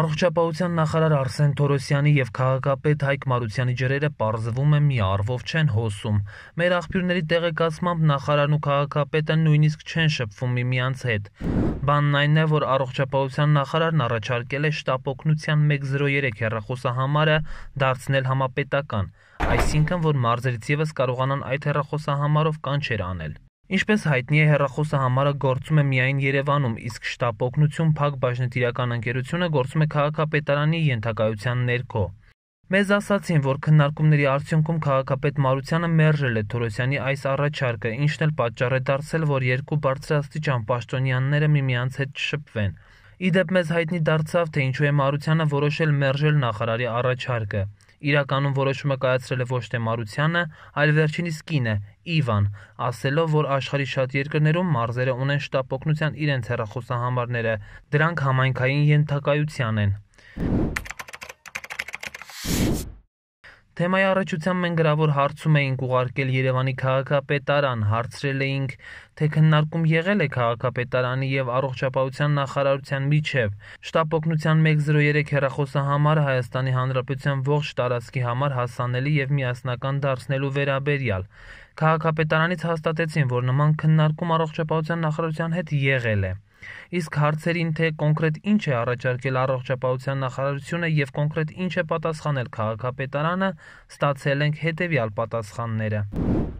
Առողջապահության նախարար Արսեն Թորոսյանի եւ քաղաքապետ Հայկ Մարությանի ջրերը պարզվում է մի արվով չեն հոսում։ Մեր աղբյուրների տեղեկացմամբ նախարարն ու քաղաքապետը նույնիսկ չեն շփվում միմյանց հետ։ Բանն այն է, որ առողջապահության նախարարն առաջարկել է շտապ օգնության 103 հեռախոսահամարը դարձնել համապետական, այսինքն որ մարզերից եւս կարողանան այդ հեռախոսահամարով կանչեր անել։ Ինչպես հայտնի է, հեռախոսը համարը գործում է միայն Երևանում, իսկ շտապ օգնություն փակ բաժնետիրական ընկերությունը գործում է քաղաքապետարանի ենթակայության ներքո։ Մեզ ասացին, որ քննարկումների արդյունքում քաղաքապետ Մարությանը մերժել է Թորոսյանի այս առաջարկը, ինչն էլ պատճառ է դարձել, որ երկու բարձրաստիճան պաշտոնյանները միմյանց հետ չշփվեն։ Իդեպ մեզ հայտնի դարձավ, թե ինչու է Մարությանը որոշել մերժել նախարարի առաջարկը։ Իրականում որոշումը կայացրել է ոչ թե Մարությանը, այլ վերջինիս կինը՝ Իվան, ասելով, որ աշխարհի շատ երկրներում մարզերը ունեն շտապօգնության իրենց հեռախոսահամարները, դրանք համայնքային ենթակայության են։ Թեմայի առաջությամբ մենք գրավոր հարցում էինք ուղարկել Երևանի քաղաքապետարան, հարցրել էինք, թե քննարկում եղել է քաղաքապետարանի եւ առողջապահության նախարարության միջև։ Շտաբ օգնության 103 հեռախոսահամարը Հայաստանի Հանրապետության ողջ տարածքի համար հասանելի եւ միասնական դարձնելու վերաբերյալ։ Քաղաքապետարանից հաստատեցին, որ նման քննարկում առողջապահության նախարարության հետ եղել է։ Իսկ հարցերին, թե կոնկրետ ինչ է առաջարկել առողջապահության նախարարությունը եւ կոնկրետ ինչ է պատասխանել քաղաքապետարանը, ստացել ենք հետեւյալ պատասխանները։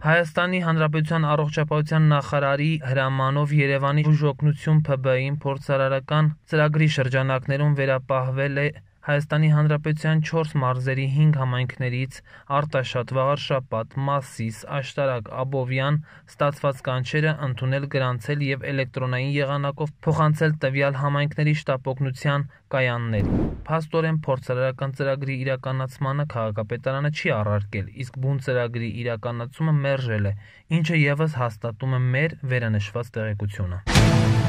Հայաստանի Հանրապետության առողջապահության նախարարի հրամանով Երևանի բուժօգնություն ՓԲ-ին փորձարարական ծրագրի շրջանակներում վերապահվել է Հայաստանի Հանրապետության 4 մարզերի 5 համայնքներից Արտաշատ, Վաղարշապատ, Մասիս, Աշտարակ, Աբովյան ստացված կանչերը ընդունել, գրանցել եւ էլեկտրոնային եղանակով փոխանցել տվյալ համայնքների շտապօգնության կայանների։ Փաստորեն փորձարարական ծրագրի իրականացմանը քաղաքապետարանը չի առարկել, իսկ բուն ծրագրի իրականացումը մերժել է, ինչը եւս հաստատում է մեր վերանշված տեղեկությունը։